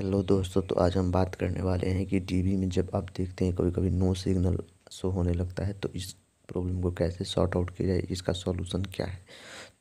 hello दोस्तों तो आज हम बात करने वाले हैं कि टीवी में जब आप देखते हैं कभी कभी नो सिग्नल शो होने लगता है तो इस प्रॉब्लम को कैसे सॉर्ट आउट किया जाए इसका सॉल्यूशन क्या है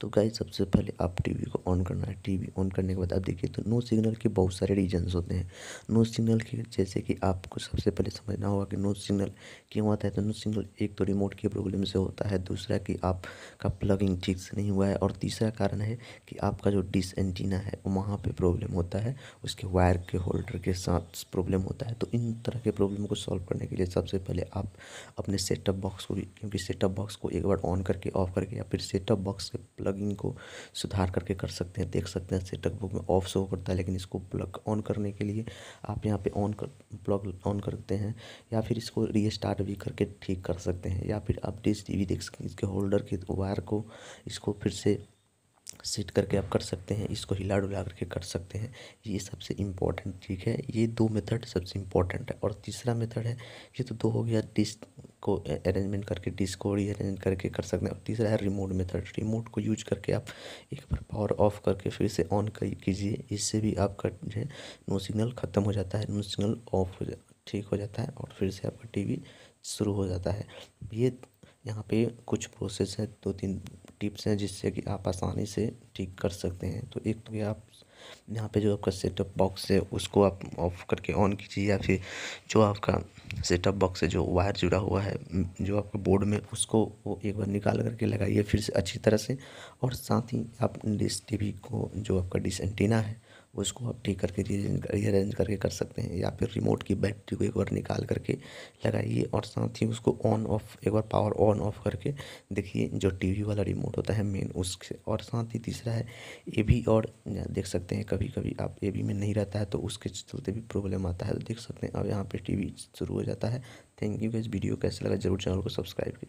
तो गाइज सबसे पहले आप टीवी को ऑन करना है टीवी ऑन करने के बाद आप देखिए तो नो सिग्नल के बहुत सारे रीजन्स होते हैं नो सिग्नल के जैसे कि आपको सबसे पहले समझना होगा कि नो सिग्नल क्यों आता है तो नो सिग्नल एक तो रिमोट की प्रॉब्लम से होता है दूसरा कि आपका प्लगिंग ठीक से नहीं हुआ है और तीसरा कारण है कि आपका जो डिस एंटीना है वहाँ पर प्रॉब्लम होता है उसके वायर के होल्डर के साथ प्रॉब्लम होता है तो इन तरह के प्रॉब्लम को सॉल्व करने के लिए सबसे पहले आप अपने सेटअप बॉक्स को क्योंकि सेटअप बॉक्स को एक बार ऑन करके ऑफ करके या फिर सेटअप बॉक्स के प्लग प्लग इन को सुधार करके कर सकते हैं देख सकते हैं सेटअप बुक में ऑफ शो करता है लेकिन इसको प्लग ऑन करने के लिए आप यहाँ पे ऑन कर प्लग ऑन करते हैं या फिर इसको रीस्टार्ट भी करके ठीक कर सकते हैं या फिर आप डिस टी वी देख सकते हैं इसके होल्डर के वायर को इसको फिर से सेट करके आप कर सकते हैं इसको हिला डुला करके कर सकते हैं ये सबसे इम्पॉर्टेंट ठीक है ये दो मेथड सबसे इम्पॉर्टेंट है और तीसरा मेथड है ये तो दो हो गया डिस को अरेंजमेंट करके डिस्को ही अरेंज करके कर सकते हैं और तीसरा है रिमोट मेथड रिमोट को यूज करके आप एक बार पावर ऑफ करके फिर से ऑन कीजिए इससे भी आपका जो है नो सिग्नल ख़त्म हो जाता है नो सिग्नल ऑफ हो जा ठीक हो जाता है और फिर से आपका टीवी शुरू हो जाता है ये यहाँ पे कुछ प्रोसेस है दो तीन टिप्स हैं जिससे कि आप आसानी से ठीक कर सकते हैं तो एक तो ये आप यहाँ पे जो आपका सेटअप बॉक्स है उसको आप ऑफ करके ऑन कीजिए या फिर जो आपका सेटअप बॉक्स है जो वायर जुड़ा हुआ है जो आपके बोर्ड में उसको वो एक बार निकाल करके लगाइए फिर से अच्छी तरह से और साथ ही आप डिस टी को जो आपका डिस एंटीना है उसको आप ठीक करके रीअरेंज करके कर सकते हैं या फिर रिमोट की बैटरी को एक बार निकाल करके लगाइए और साथ ही उसको ऑन ऑफ एक बार पावर ऑन ऑफ करके देखिए जो टीवी वाला रिमोट होता है मेन उसके और साथ ही तीसरा है ए बी और देख सकते हैं कभी कभी आप ए बी में नहीं रहता है तो उसके चलते भी प्रॉब्लम आता है तो देख सकते हैं अब यहाँ पर टी वी शुरू हो जाता है थैंक यू इस वीडियो कैसे लगा जरूर चैनल को सब्सक्राइब